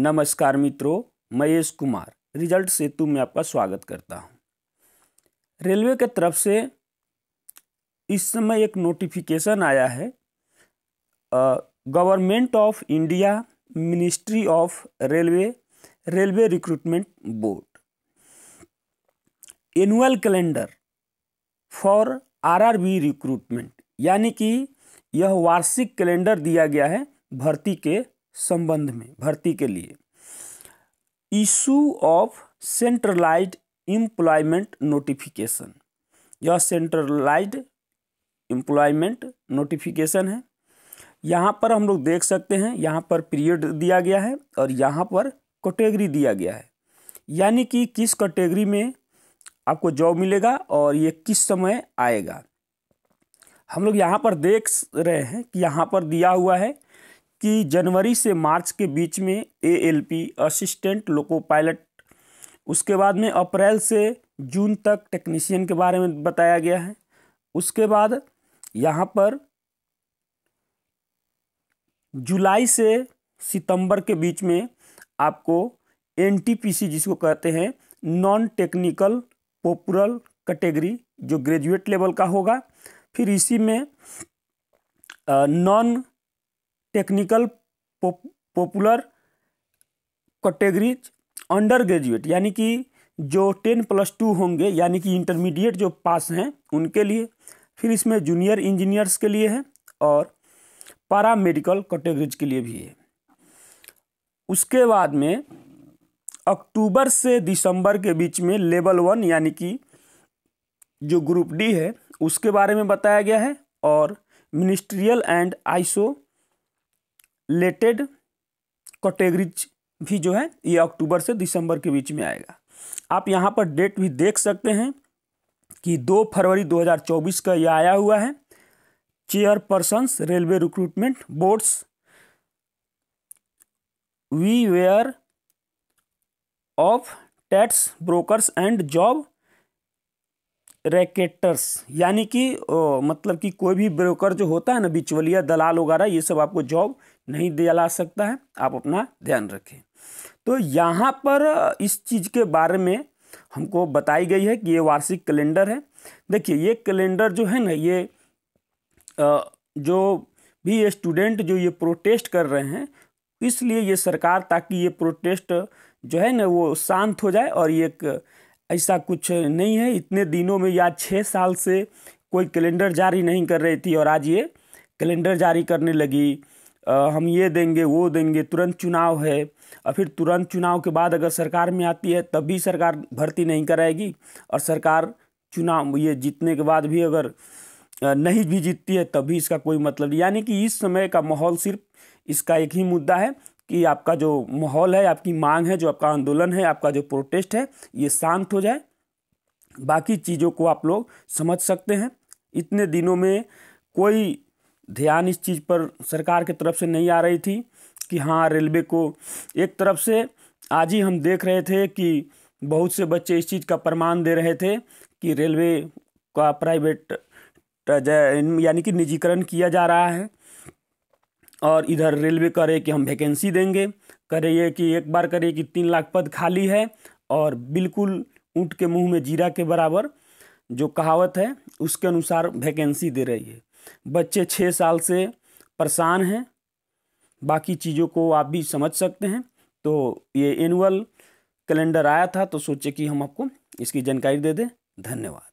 नमस्कार मित्रों महेश कुमार रिजल्ट सेतु में आपका स्वागत करता हूं रेलवे के तरफ से इस समय एक नोटिफिकेशन आया है government of India ministry of railway railway recruitment board annual calendar for RRB recruitment यानी कि यह वार्षिक कैलेंडर दिया गया है भर्ती के संबंध में भर्ती के लिए issue of centralise employment notification यह सेंट्रलाइज एम्प्लॉयमेंट नोटिफिकेशन है यहाँ पर हम लोग देख सकते हैं यहाँ पर पीरियड दिया गया है और यहाँ पर कैटेगरी दिया गया है यानी कि किस कैटेगरी में आपको जॉब मिलेगा और ये किस समय आएगा हम लोग यहाँ पर देख रहे हैं कि यहाँ पर दिया हुआ है कि जनवरी से मार्च के बीच में एएलपी असिस्टेंट लोको पायलट उसके बाद में अप्रैल से जून तक टेक्नीशियन के बारे में बताया गया है उसके बाद यहाँ पर जुलाई से सितंबर के बीच में आपको एनटीपीसी जिसको कहते हैं नॉन टेक्निकल पॉपुलर कैटेगरी जो ग्रेजुएट लेवल का होगा फिर इसी में non technical popular categories under graduate यानी कि जो टेन प्लस टू होंगे यानी कि इंटरमीडिएट जो पास हैं उनके लिए फिर इसमें जूनियर इंजीनियर्स के लिए है और पारा मेडिकल कैटेगरीज के लिए भी है उसके बाद में अक्टूबर से दिसंबर के बीच में लेवल वन यानी कि जो ग्रुप डी है उसके बारे में बताया गया है और ministerial and isolated categories भी जो है ये अक्टूबर से दिसंबर के बीच में आएगा आप यहाँ पर डेट भी देख सकते हैं कि दो फरवरी 2024 का यह आया हुआ है chairpersons railway recruitment boards beware of tax brokers and job racketeers यानी कि मतलब कि कोई भी ब्रोकर जो होता है ना बिचवलिया दलाल वगैरह ये सब आपको जॉब नहीं दिला सकता है आप अपना ध्यान रखें तो यहाँ पर इस चीज़ के बारे में हमको बताई गई है कि ये वार्षिक कैलेंडर है देखिए ये कैलेंडर जो है ना ये जो भी स्टूडेंट जो ये प्रोटेस्ट कर रहे हैं इसलिए ये सरकार ताकि ये प्रोटेस्ट जो है ना वो शांत हो जाए और ये एक ऐसा कुछ नहीं है इतने दिनों में या छः साल से कोई कैलेंडर जारी नहीं कर रही थी और आज ये कैलेंडर जारी करने लगी आ, हम ये देंगे वो देंगे तुरंत चुनाव है और फिर तुरंत चुनाव के बाद अगर सरकार में आती है तब भी सरकार भर्ती नहीं कराएगी और सरकार चुनाव ये जीतने के बाद भी अगर नहीं भी जीतती है तभी इसका कोई मतलब यानी कि इस समय का माहौल सिर्फ इसका एक ही मुद्दा है कि आपका जो माहौल है आपकी मांग है जो आपका आंदोलन है आपका जो प्रोटेस्ट है ये शांत हो जाए बाकी चीज़ों को आप लोग समझ सकते हैं इतने दिनों में कोई ध्यान इस चीज़ पर सरकार की तरफ से नहीं आ रही थी कि हाँ रेलवे को एक तरफ से आज ही हम देख रहे थे कि बहुत से बच्चे इस चीज़ का प्रमाण दे रहे थे कि रेलवे का प्राइवेट यानी कि निजीकरण किया जा रहा है और इधर रेलवे करे कि हम वैकेंसी देंगे करे ये कि एक बार करे कि तीन लाख पद खाली है और बिल्कुल ऊँट के मुँह में जीरा के बराबर जो कहावत है उसके अनुसार वैकेंसी दे रही है बच्चे छः साल से परेशान हैं बाकी चीज़ों को आप भी समझ सकते हैं तो ये एनुअल कैलेंडर आया था तो सोचे कि हम आपको इसकी जानकारी दे दें धन्यवाद